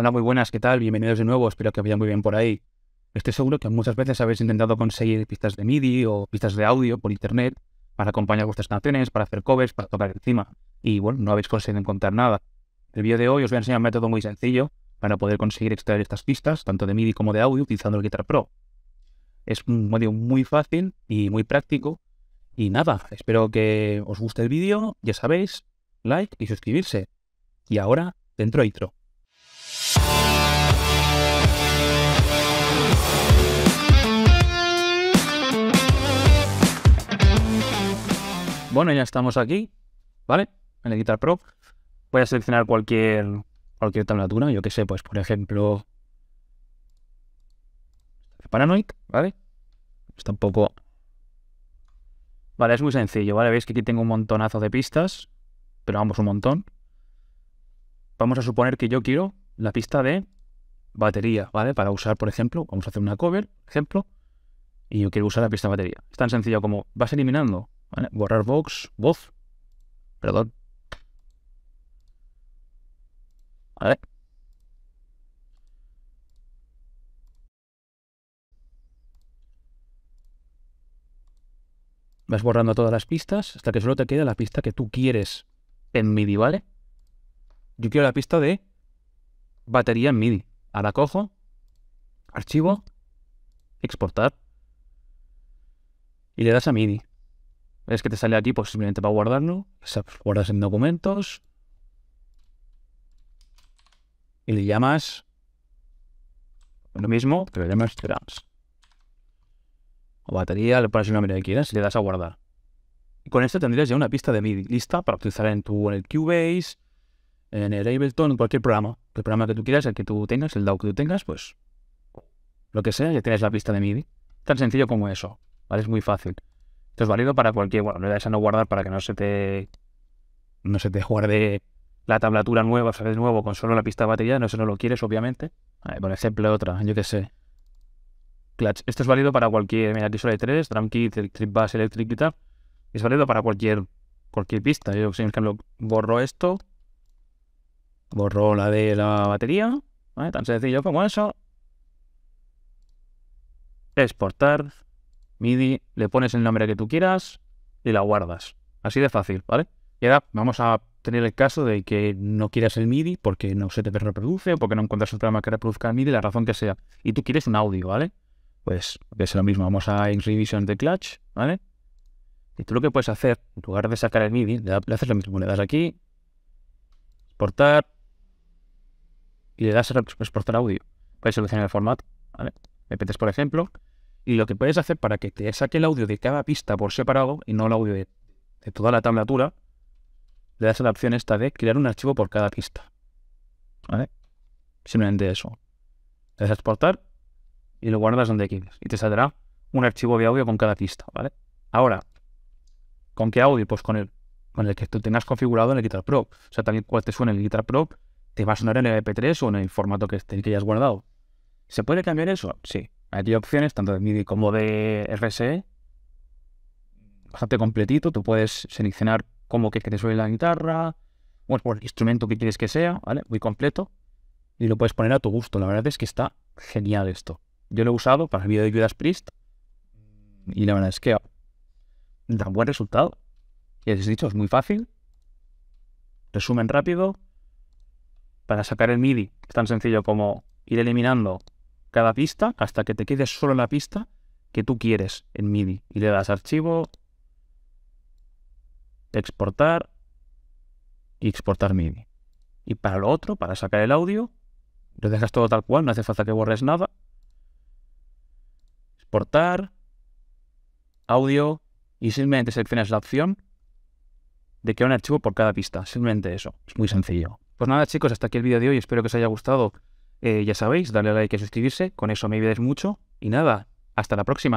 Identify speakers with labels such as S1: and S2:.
S1: Hola, muy buenas, ¿qué tal? Bienvenidos de nuevo, espero que vayan muy bien por ahí. Estoy seguro que muchas veces habéis intentado conseguir pistas de MIDI o pistas de audio por internet para acompañar vuestras canciones, para hacer covers, para tocar encima. Y bueno, no habéis conseguido encontrar nada. el vídeo de hoy os voy a enseñar un método muy sencillo para poder conseguir extraer estas pistas, tanto de MIDI como de audio, utilizando el Guitar Pro. Es un medio muy fácil y muy práctico. Y nada, espero que os guste el vídeo, ya sabéis, like y suscribirse. Y ahora, dentro intro. Bueno, ya estamos aquí, ¿vale? En el Guitar Pro. Voy a seleccionar cualquier, cualquier tablatura, yo que sé, pues por ejemplo... Paranoid, ¿vale? Está un poco... Vale, es muy sencillo, ¿vale? Veis que aquí tengo un montonazo de pistas, pero vamos, un montón. Vamos a suponer que yo quiero la pista de batería, ¿vale? Para usar, por ejemplo, vamos a hacer una cover, ejemplo, y yo quiero usar la pista de batería. Es tan sencillo como vas eliminando ¿Vale? Borrar box, voz. Perdón. Vale. Vas borrando todas las pistas hasta que solo te queda la pista que tú quieres en MIDI, ¿vale? Yo quiero la pista de batería en MIDI. Ahora cojo, archivo, exportar. Y le das a MIDI es que te sale aquí, pues simplemente para guardarlo. Guardas en documentos. Y le llamas lo mismo, te le O batería, le pones el nombre que quieras y le das a guardar. Y con esto tendrías ya una pista de MIDI lista para utilizar en tu en el Cubase, en el Ableton, en cualquier programa. El programa que tú quieras, el que tú tengas, el DAO que tú tengas, pues lo que sea, ya tienes la pista de MIDI. Tan sencillo como eso, Es muy fácil. Esto es válido para cualquier, bueno, le das a no guardar para que no se te no se te guarde la tablatura nueva, o de nuevo con solo la pista de batería, no eso no lo quieres, obviamente. Ver, por ejemplo, otra, yo qué sé. Clutch. Esto es válido para cualquier, mira, aquí solo hay tres, drum kit, electric bass, electric guitar. Es válido para cualquier cualquier pista. Yo, por ejemplo, borro esto, borro la de la batería, ¿vale? tan sencillo como eso. Exportar, MIDI, le pones el nombre que tú quieras y la guardas. Así de fácil, ¿vale? Y ahora vamos a tener el caso de que no quieras el MIDI porque no se te reproduce o porque no encuentras un programa que reproduzca el MIDI, la razón que sea. Y tú quieres un audio, ¿vale? Pues es lo mismo. Vamos a Revision de Clutch, ¿vale? Y tú lo que puedes hacer, en lugar de sacar el MIDI, le haces lo mismo. Le das aquí, exportar, y le das a exportar audio. Puedes seleccionar el formato, ¿vale? mp por ejemplo, y lo que puedes hacer para que te saque el audio de cada pista por separado y no el audio de, toda la tablatura, le das la opción esta de crear un archivo por cada pista. ¿Vale? Simplemente eso. Le das a exportar y lo guardas donde quieras. Y te saldrá un archivo de audio con cada pista, ¿vale? Ahora, ¿con qué audio? Pues con el, con el que tú tengas configurado en el Guitar Pro. O sea, también cuál te suena en el Guitar Pro, te va a sonar en el MP3 o en el formato que, que hayas guardado. ¿Se puede cambiar eso? Sí. Hay opciones tanto de MIDI como de RSE. Bastante completito, tú puedes seleccionar cómo quieres que te suene la guitarra, O el instrumento que quieres que sea, ¿vale? Muy completo. Y lo puedes poner a tu gusto. La verdad es que está genial esto. Yo lo he usado para el vídeo de Judas Priest y la verdad es que da buen resultado. Ya les he dicho, es muy fácil. Resumen rápido. Para sacar el MIDI es tan sencillo como ir eliminando cada pista hasta que te quedes solo en la pista que tú quieres en MIDI. Y le das archivo, exportar y exportar MIDI. Y para lo otro, para sacar el audio, lo dejas todo tal cual, no hace falta que borres nada. Exportar, audio, y simplemente seleccionas la opción de crear un archivo por cada pista. Simplemente eso. Es muy sencillo. Pues nada chicos, hasta aquí el vídeo de hoy. Espero que os haya gustado. Eh, ya sabéis, darle a like y suscribirse. Con eso me ayudáis mucho. Y nada, hasta la próxima.